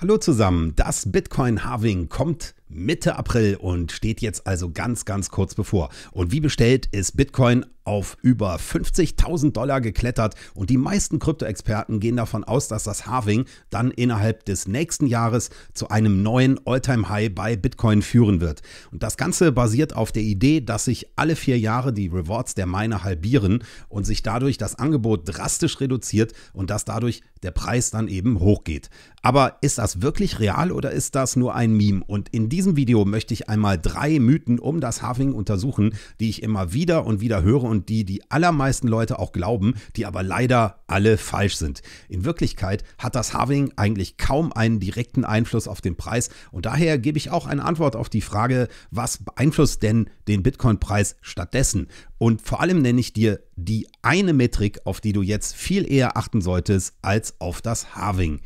Hallo zusammen, das Bitcoin-Halving kommt Mitte April und steht jetzt also ganz, ganz kurz bevor. Und wie bestellt ist Bitcoin auf über 50.000 Dollar geklettert und die meisten Krypto-Experten gehen davon aus, dass das Harving dann innerhalb des nächsten Jahres zu einem neuen All-Time-High bei Bitcoin führen wird. Und das Ganze basiert auf der Idee, dass sich alle vier Jahre die Rewards der Miner halbieren und sich dadurch das Angebot drastisch reduziert und dass dadurch der Preis dann eben hochgeht. Aber ist das wirklich real oder ist das nur ein Meme? Und in diesem diesem Video möchte ich einmal drei Mythen um das Having untersuchen, die ich immer wieder und wieder höre und die die allermeisten Leute auch glauben, die aber leider alle falsch sind. In Wirklichkeit hat das Having eigentlich kaum einen direkten Einfluss auf den Preis und daher gebe ich auch eine Antwort auf die Frage, was beeinflusst denn den Bitcoin-Preis stattdessen? Und vor allem nenne ich dir die eine Metrik, auf die du jetzt viel eher achten solltest als auf das Having.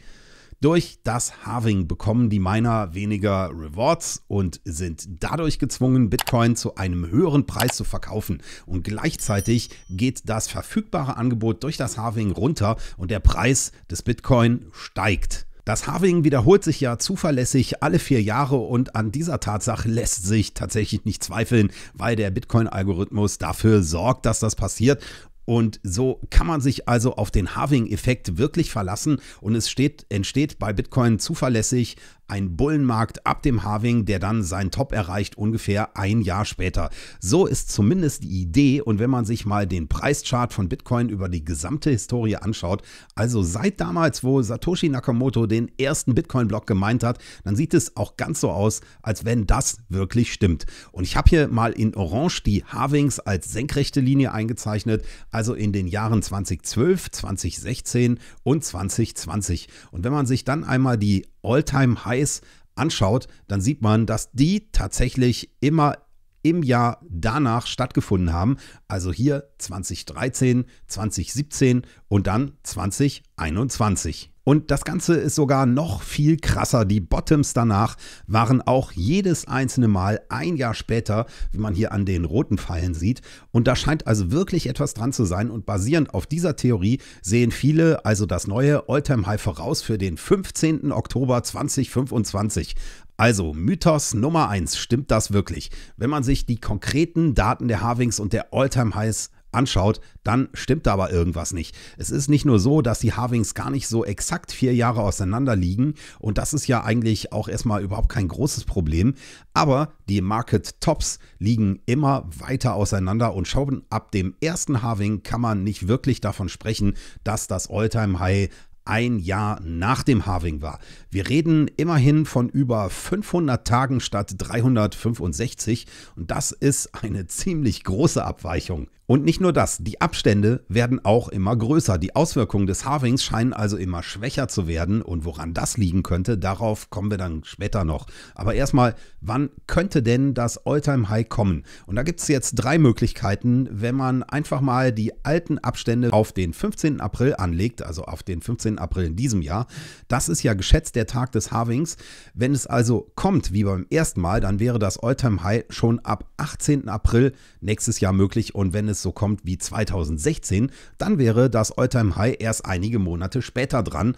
Durch das Halving bekommen die Miner weniger Rewards und sind dadurch gezwungen, Bitcoin zu einem höheren Preis zu verkaufen. Und gleichzeitig geht das verfügbare Angebot durch das Halving runter und der Preis des Bitcoin steigt. Das Halving wiederholt sich ja zuverlässig alle vier Jahre und an dieser Tatsache lässt sich tatsächlich nicht zweifeln, weil der Bitcoin-Algorithmus dafür sorgt, dass das passiert und so kann man sich also auf den having effekt wirklich verlassen und es steht, entsteht bei Bitcoin zuverlässig ein Bullenmarkt ab dem Harving, der dann seinen Top erreicht ungefähr ein Jahr später. So ist zumindest die Idee und wenn man sich mal den Preischart von Bitcoin über die gesamte Historie anschaut, also seit damals, wo Satoshi Nakamoto den ersten Bitcoin-Block gemeint hat, dann sieht es auch ganz so aus, als wenn das wirklich stimmt. Und ich habe hier mal in Orange die Harvings als senkrechte Linie eingezeichnet, also in den Jahren 2012, 2016 und 2020. Und wenn man sich dann einmal die All-Time-Highs anschaut, dann sieht man, dass die tatsächlich immer im Jahr danach stattgefunden haben. Also hier 2013, 2017 und dann 2021. Und das Ganze ist sogar noch viel krasser. Die Bottoms danach waren auch jedes einzelne Mal ein Jahr später, wie man hier an den roten Pfeilen sieht. Und da scheint also wirklich etwas dran zu sein. Und basierend auf dieser Theorie sehen viele also das neue Alltime High voraus für den 15. Oktober 2025. Also Mythos Nummer 1, stimmt das wirklich? Wenn man sich die konkreten Daten der Harvings und der Alltime Highs anschaut, dann stimmt da aber irgendwas nicht. Es ist nicht nur so, dass die Harvings gar nicht so exakt vier Jahre auseinander liegen und das ist ja eigentlich auch erstmal überhaupt kein großes Problem, aber die Market Tops liegen immer weiter auseinander und schon ab dem ersten Harving kann man nicht wirklich davon sprechen, dass das Alltime High ein Jahr nach dem Harving war. Wir reden immerhin von über 500 Tagen statt 365 und das ist eine ziemlich große Abweichung. Und nicht nur das, die Abstände werden auch immer größer. Die Auswirkungen des Harvings scheinen also immer schwächer zu werden. Und woran das liegen könnte, darauf kommen wir dann später noch. Aber erstmal, wann könnte denn das Alltime High kommen? Und da gibt es jetzt drei Möglichkeiten, wenn man einfach mal die alten Abstände auf den 15. April anlegt, also auf den 15. April in diesem Jahr. Das ist ja geschätzt der Tag des Harvings. Wenn es also kommt, wie beim ersten Mal, dann wäre das Alltime High schon ab 18. April nächstes Jahr möglich. Und wenn es so kommt wie 2016, dann wäre das Alltime High erst einige Monate später dran,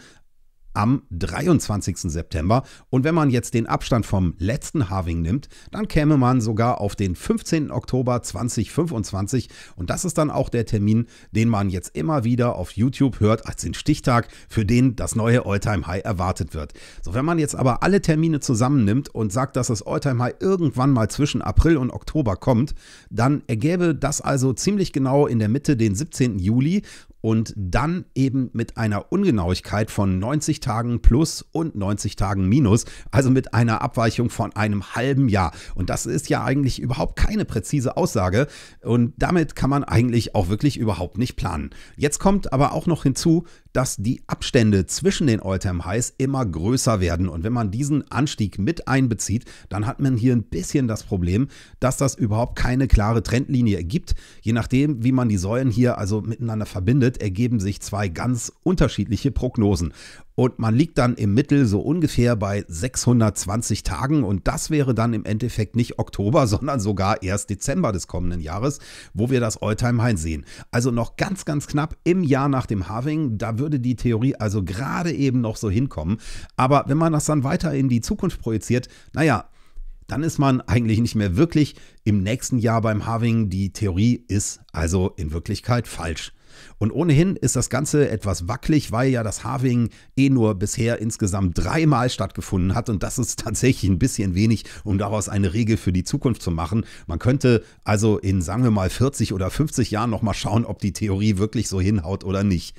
am 23. September. Und wenn man jetzt den Abstand vom letzten Halving nimmt, dann käme man sogar auf den 15. Oktober 2025. Und das ist dann auch der Termin, den man jetzt immer wieder auf YouTube hört als den Stichtag, für den das neue Alltime High erwartet wird. So, wenn man jetzt aber alle Termine zusammennimmt und sagt, dass das Alltime High irgendwann mal zwischen April und Oktober kommt, dann ergäbe das also ziemlich genau in der Mitte den 17. Juli und dann eben mit einer Ungenauigkeit von 90 Tagen plus und 90 Tagen minus, also mit einer Abweichung von einem halben Jahr. Und das ist ja eigentlich überhaupt keine präzise Aussage und damit kann man eigentlich auch wirklich überhaupt nicht planen. Jetzt kommt aber auch noch hinzu, dass die Abstände zwischen den Alltime Highs immer größer werden und wenn man diesen Anstieg mit einbezieht, dann hat man hier ein bisschen das Problem, dass das überhaupt keine klare Trendlinie ergibt. Je nachdem, wie man die Säulen hier also miteinander verbindet, ergeben sich zwei ganz unterschiedliche Prognosen. Und man liegt dann im Mittel so ungefähr bei 620 Tagen. Und das wäre dann im Endeffekt nicht Oktober, sondern sogar erst Dezember des kommenden Jahres, wo wir das Alltime High sehen. Also noch ganz, ganz knapp im Jahr nach dem Halving. Da würde die Theorie also gerade eben noch so hinkommen. Aber wenn man das dann weiter in die Zukunft projiziert, naja, dann ist man eigentlich nicht mehr wirklich im nächsten Jahr beim Halving. Die Theorie ist also in Wirklichkeit falsch. Und ohnehin ist das Ganze etwas wackelig, weil ja das Harving eh nur bisher insgesamt dreimal stattgefunden hat und das ist tatsächlich ein bisschen wenig, um daraus eine Regel für die Zukunft zu machen. Man könnte also in, sagen wir mal, 40 oder 50 Jahren nochmal schauen, ob die Theorie wirklich so hinhaut oder nicht.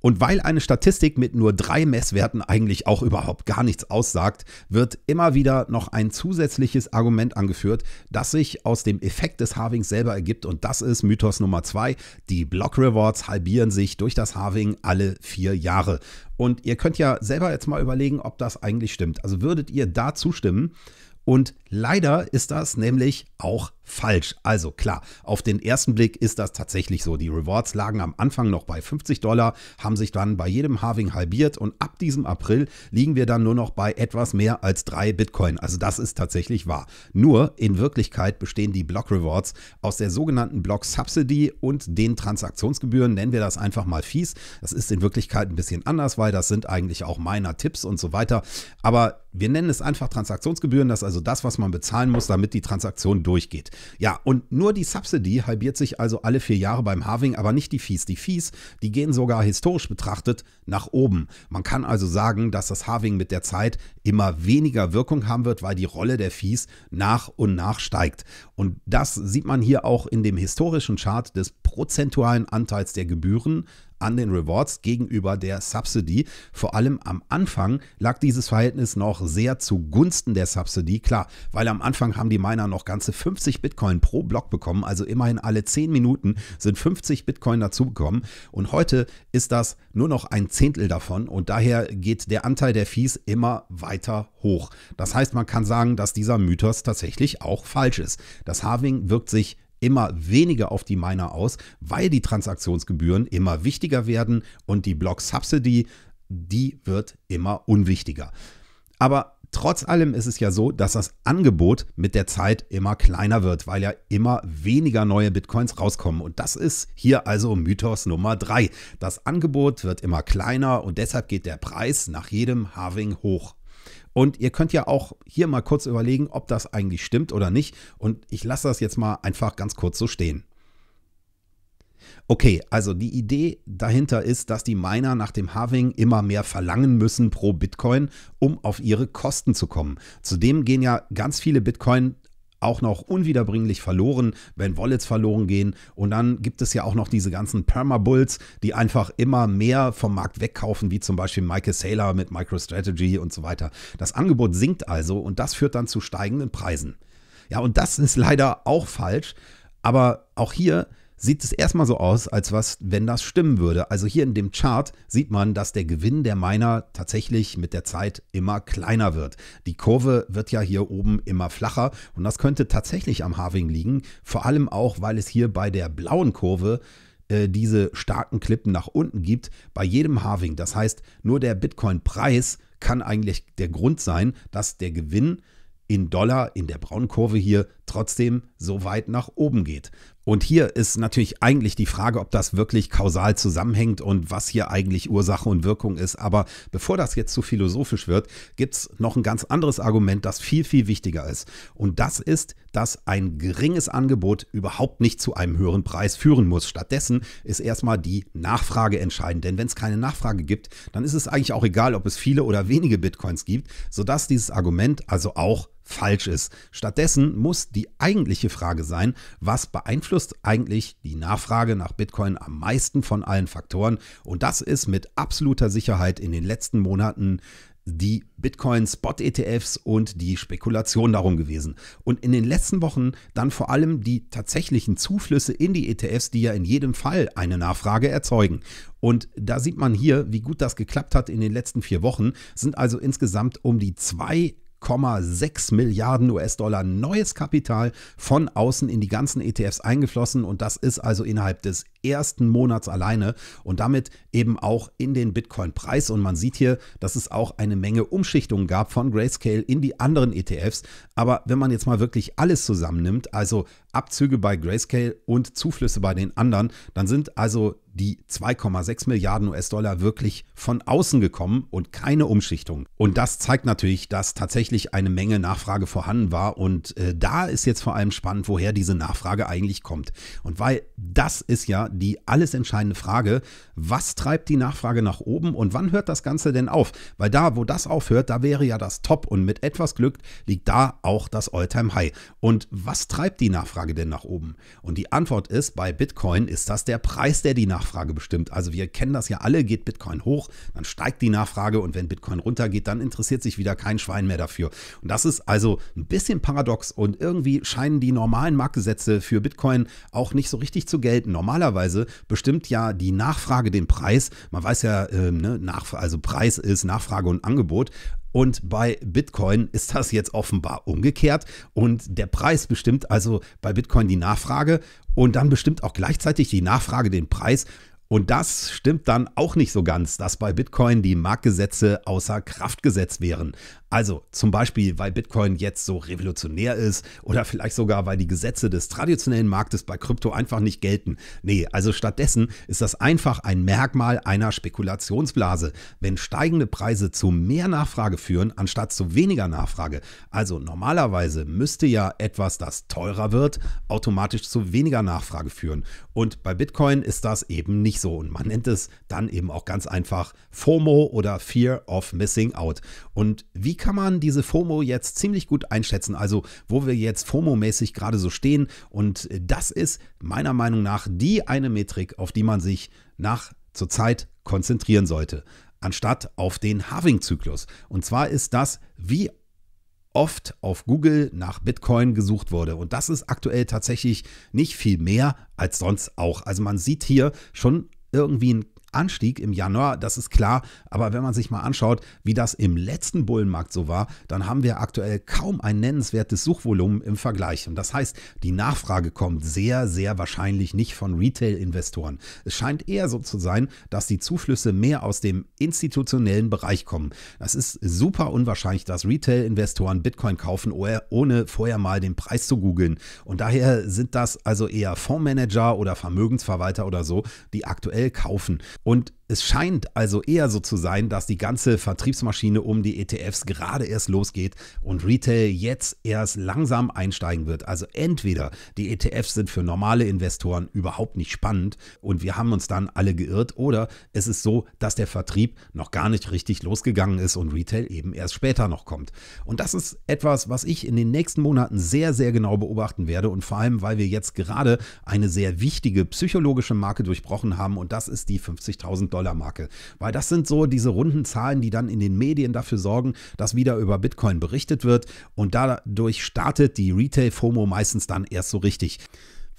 Und weil eine Statistik mit nur drei Messwerten eigentlich auch überhaupt gar nichts aussagt, wird immer wieder noch ein zusätzliches Argument angeführt, das sich aus dem Effekt des Harvings selber ergibt. Und das ist Mythos Nummer zwei. Die Block Rewards halbieren sich durch das Harving alle vier Jahre. Und ihr könnt ja selber jetzt mal überlegen, ob das eigentlich stimmt. Also würdet ihr da zustimmen? Und Leider ist das nämlich auch falsch. Also klar, auf den ersten Blick ist das tatsächlich so. Die Rewards lagen am Anfang noch bei 50 Dollar, haben sich dann bei jedem Halving halbiert und ab diesem April liegen wir dann nur noch bei etwas mehr als drei Bitcoin. Also das ist tatsächlich wahr. Nur in Wirklichkeit bestehen die Block Rewards aus der sogenannten Block Subsidy und den Transaktionsgebühren, nennen wir das einfach mal fies. Das ist in Wirklichkeit ein bisschen anders, weil das sind eigentlich auch meiner Tipps und so weiter. Aber wir nennen es einfach Transaktionsgebühren, das ist also das, was was man bezahlen muss, damit die Transaktion durchgeht. Ja, und nur die Subsidy halbiert sich also alle vier Jahre beim Harving, aber nicht die Fees. Die Fees, die gehen sogar historisch betrachtet nach oben. Man kann also sagen, dass das Harving mit der Zeit immer weniger Wirkung haben wird, weil die Rolle der Fees nach und nach steigt. Und das sieht man hier auch in dem historischen Chart des prozentualen Anteils der Gebühren an den Rewards gegenüber der Subsidy. Vor allem am Anfang lag dieses Verhältnis noch sehr zugunsten der Subsidy. Klar, weil am Anfang haben die Miner noch ganze 50 Bitcoin pro Block bekommen, also immerhin alle 10 Minuten sind 50 Bitcoin dazugekommen. Und heute ist das nur noch ein Zehntel davon und daher geht der Anteil der Fees immer weiter hoch. Das heißt, man kann sagen, dass dieser Mythos tatsächlich auch falsch ist. Das Harving wirkt sich immer weniger auf die Miner aus, weil die Transaktionsgebühren immer wichtiger werden und die Block Subsidy, die wird immer unwichtiger. Aber Trotz allem ist es ja so, dass das Angebot mit der Zeit immer kleiner wird, weil ja immer weniger neue Bitcoins rauskommen. Und das ist hier also Mythos Nummer drei: Das Angebot wird immer kleiner und deshalb geht der Preis nach jedem Halving hoch. Und ihr könnt ja auch hier mal kurz überlegen, ob das eigentlich stimmt oder nicht. Und ich lasse das jetzt mal einfach ganz kurz so stehen. Okay, also die Idee dahinter ist, dass die Miner nach dem Halving immer mehr verlangen müssen pro Bitcoin, um auf ihre Kosten zu kommen. Zudem gehen ja ganz viele Bitcoin auch noch unwiederbringlich verloren, wenn Wallets verloren gehen. Und dann gibt es ja auch noch diese ganzen Permabulls, die einfach immer mehr vom Markt wegkaufen, wie zum Beispiel Michael Saylor mit MicroStrategy und so weiter. Das Angebot sinkt also und das führt dann zu steigenden Preisen. Ja, und das ist leider auch falsch. Aber auch hier sieht es erstmal so aus, als was, wenn das stimmen würde. Also hier in dem Chart sieht man, dass der Gewinn der Miner tatsächlich mit der Zeit immer kleiner wird. Die Kurve wird ja hier oben immer flacher und das könnte tatsächlich am Harving liegen, vor allem auch, weil es hier bei der blauen Kurve äh, diese starken Klippen nach unten gibt bei jedem Halving. Das heißt, nur der Bitcoin-Preis kann eigentlich der Grund sein, dass der Gewinn in Dollar in der braunen Kurve hier trotzdem so weit nach oben geht. Und hier ist natürlich eigentlich die Frage, ob das wirklich kausal zusammenhängt und was hier eigentlich Ursache und Wirkung ist. Aber bevor das jetzt zu philosophisch wird, gibt es noch ein ganz anderes Argument, das viel, viel wichtiger ist. Und das ist dass ein geringes Angebot überhaupt nicht zu einem höheren Preis führen muss. Stattdessen ist erstmal die Nachfrage entscheidend. Denn wenn es keine Nachfrage gibt, dann ist es eigentlich auch egal, ob es viele oder wenige Bitcoins gibt, sodass dieses Argument also auch falsch ist. Stattdessen muss die eigentliche Frage sein, was beeinflusst eigentlich die Nachfrage nach Bitcoin am meisten von allen Faktoren? Und das ist mit absoluter Sicherheit in den letzten Monaten die Bitcoin-Spot-ETFs und die Spekulation darum gewesen. Und in den letzten Wochen dann vor allem die tatsächlichen Zuflüsse in die ETFs, die ja in jedem Fall eine Nachfrage erzeugen. Und da sieht man hier, wie gut das geklappt hat in den letzten vier Wochen, sind also insgesamt um die 2,6 Milliarden US-Dollar neues Kapital von außen in die ganzen ETFs eingeflossen und das ist also innerhalb des ersten Monats alleine und damit eben auch in den Bitcoin-Preis. Und man sieht hier, dass es auch eine Menge Umschichtungen gab von Grayscale in die anderen ETFs. Aber wenn man jetzt mal wirklich alles zusammennimmt, also Abzüge bei Grayscale und Zuflüsse bei den anderen, dann sind also die 2,6 Milliarden US-Dollar wirklich von außen gekommen und keine Umschichtung. Und das zeigt natürlich, dass tatsächlich eine Menge Nachfrage vorhanden war. Und äh, da ist jetzt vor allem spannend, woher diese Nachfrage eigentlich kommt. Und weil das ist ja die alles entscheidende Frage, was treibt die Nachfrage nach oben und wann hört das Ganze denn auf? Weil da, wo das aufhört, da wäre ja das Top und mit etwas Glück liegt da auch das Alltime high Und was treibt die Nachfrage denn nach oben? Und die Antwort ist, bei Bitcoin ist das der Preis, der die Nachfrage bestimmt. Also wir kennen das ja alle, geht Bitcoin hoch, dann steigt die Nachfrage und wenn Bitcoin runtergeht, dann interessiert sich wieder kein Schwein mehr dafür. Und das ist also ein bisschen paradox und irgendwie scheinen die normalen Marktgesetze für Bitcoin auch nicht so richtig zu gelten. Normalerweise normalerweise bestimmt ja die Nachfrage den Preis. Man weiß ja, äh, ne, Nachf also Preis ist Nachfrage und Angebot. Und bei Bitcoin ist das jetzt offenbar umgekehrt. Und der Preis bestimmt also bei Bitcoin die Nachfrage und dann bestimmt auch gleichzeitig die Nachfrage den Preis. Und das stimmt dann auch nicht so ganz, dass bei Bitcoin die Marktgesetze außer Kraft gesetzt wären. Also zum Beispiel, weil Bitcoin jetzt so revolutionär ist oder vielleicht sogar, weil die Gesetze des traditionellen Marktes bei Krypto einfach nicht gelten. Nee, also stattdessen ist das einfach ein Merkmal einer Spekulationsblase. Wenn steigende Preise zu mehr Nachfrage führen, anstatt zu weniger Nachfrage. Also normalerweise müsste ja etwas, das teurer wird, automatisch zu weniger Nachfrage führen. Und bei Bitcoin ist das eben nicht so. Und man nennt es dann eben auch ganz einfach FOMO oder Fear of Missing Out. Und wie kann man diese FOMO jetzt ziemlich gut einschätzen? Also, wo wir jetzt FOMO-mäßig gerade so stehen. Und das ist meiner Meinung nach die eine Metrik, auf die man sich nach zur Zeit konzentrieren sollte, anstatt auf den Having-Zyklus. Und zwar ist das, wie oft auf Google nach Bitcoin gesucht wurde. Und das ist aktuell tatsächlich nicht viel mehr als sonst auch. Also man sieht hier schon irgendwie einen Anstieg im Januar, das ist klar. Aber wenn man sich mal anschaut, wie das im letzten Bullenmarkt so war, dann haben wir aktuell kaum ein nennenswertes Suchvolumen im Vergleich. Und das heißt, die Nachfrage kommt sehr, sehr wahrscheinlich nicht von Retail-Investoren. Es scheint eher so zu sein, dass die Zuflüsse mehr aus dem institutionellen Bereich kommen. Das ist super unwahrscheinlich, dass Retail-Investoren Bitcoin kaufen, ohne vorher mal den Preis zu googeln. Und daher sind das also eher Fondsmanager oder Vermögensverwalter oder so, die aktuell kaufen. Und es scheint also eher so zu sein, dass die ganze Vertriebsmaschine um die ETFs gerade erst losgeht und Retail jetzt erst langsam einsteigen wird. Also entweder die ETFs sind für normale Investoren überhaupt nicht spannend und wir haben uns dann alle geirrt oder es ist so, dass der Vertrieb noch gar nicht richtig losgegangen ist und Retail eben erst später noch kommt. Und das ist etwas, was ich in den nächsten Monaten sehr, sehr genau beobachten werde und vor allem, weil wir jetzt gerade eine sehr wichtige psychologische Marke durchbrochen haben und das ist die 50.000 Dollar. US-Dollar-Marke. Weil das sind so diese runden Zahlen, die dann in den Medien dafür sorgen, dass wieder über Bitcoin berichtet wird. Und dadurch startet die Retail-FOMO meistens dann erst so richtig.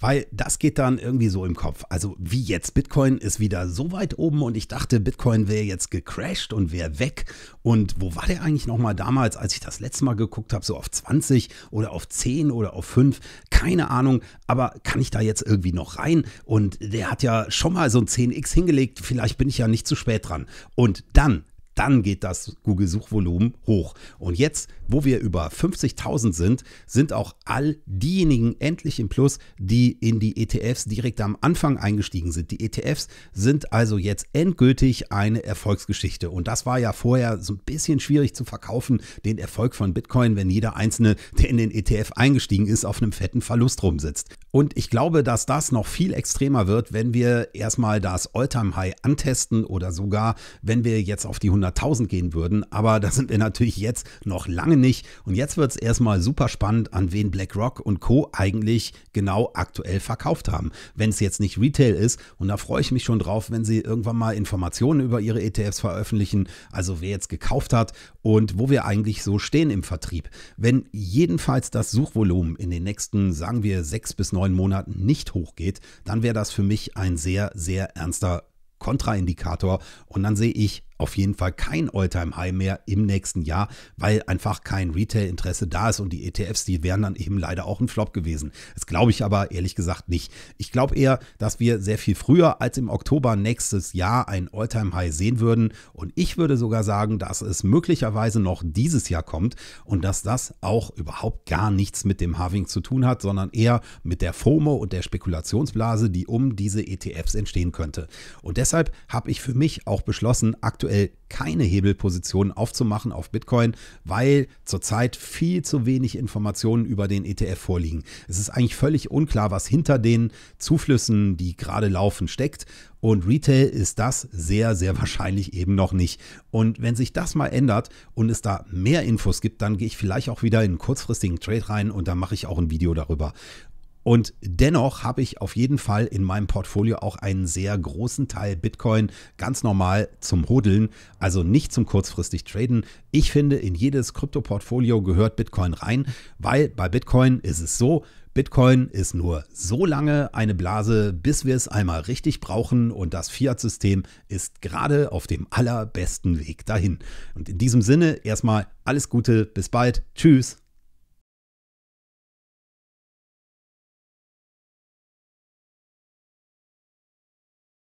Weil das geht dann irgendwie so im Kopf. Also wie jetzt, Bitcoin ist wieder so weit oben und ich dachte, Bitcoin wäre jetzt gecrashed und wäre weg. Und wo war der eigentlich nochmal damals, als ich das letzte Mal geguckt habe, so auf 20 oder auf 10 oder auf 5? Keine Ahnung, aber kann ich da jetzt irgendwie noch rein? Und der hat ja schon mal so ein 10x hingelegt, vielleicht bin ich ja nicht zu spät dran. Und dann dann geht das Google-Suchvolumen hoch. Und jetzt, wo wir über 50.000 sind, sind auch all diejenigen endlich im Plus, die in die ETFs direkt am Anfang eingestiegen sind. Die ETFs sind also jetzt endgültig eine Erfolgsgeschichte. Und das war ja vorher so ein bisschen schwierig zu verkaufen, den Erfolg von Bitcoin, wenn jeder Einzelne, der in den ETF eingestiegen ist, auf einem fetten Verlust rumsitzt. Und ich glaube, dass das noch viel extremer wird, wenn wir erstmal das all time high antesten oder sogar, wenn wir jetzt auf die 100 100.000 gehen würden, aber da sind wir natürlich jetzt noch lange nicht. Und jetzt wird es erstmal super spannend, an wen BlackRock und Co. eigentlich genau aktuell verkauft haben. Wenn es jetzt nicht Retail ist, und da freue ich mich schon drauf, wenn sie irgendwann mal Informationen über ihre ETFs veröffentlichen, also wer jetzt gekauft hat und wo wir eigentlich so stehen im Vertrieb. Wenn jedenfalls das Suchvolumen in den nächsten, sagen wir, sechs bis neun Monaten nicht hochgeht, dann wäre das für mich ein sehr, sehr ernster Kontraindikator. Und dann sehe ich auf jeden Fall kein All-Time-High mehr im nächsten Jahr, weil einfach kein Retail-Interesse da ist und die ETFs, die wären dann eben leider auch ein Flop gewesen. Das glaube ich aber ehrlich gesagt nicht. Ich glaube eher, dass wir sehr viel früher als im Oktober nächstes Jahr ein All-Time-High sehen würden und ich würde sogar sagen, dass es möglicherweise noch dieses Jahr kommt und dass das auch überhaupt gar nichts mit dem Halving zu tun hat, sondern eher mit der FOMO und der Spekulationsblase, die um diese ETFs entstehen könnte. Und deshalb habe ich für mich auch beschlossen, aktuell aktuell keine Hebelpositionen aufzumachen auf Bitcoin, weil zurzeit viel zu wenig Informationen über den ETF vorliegen. Es ist eigentlich völlig unklar, was hinter den Zuflüssen, die gerade laufen, steckt. Und Retail ist das sehr, sehr wahrscheinlich eben noch nicht. Und wenn sich das mal ändert und es da mehr Infos gibt, dann gehe ich vielleicht auch wieder in einen kurzfristigen Trade rein und dann mache ich auch ein Video darüber. Und dennoch habe ich auf jeden Fall in meinem Portfolio auch einen sehr großen Teil Bitcoin ganz normal zum Hodeln, also nicht zum kurzfristig Traden. Ich finde, in jedes Krypto-Portfolio gehört Bitcoin rein, weil bei Bitcoin ist es so, Bitcoin ist nur so lange eine Blase, bis wir es einmal richtig brauchen und das Fiat-System ist gerade auf dem allerbesten Weg dahin. Und in diesem Sinne erstmal alles Gute, bis bald, tschüss.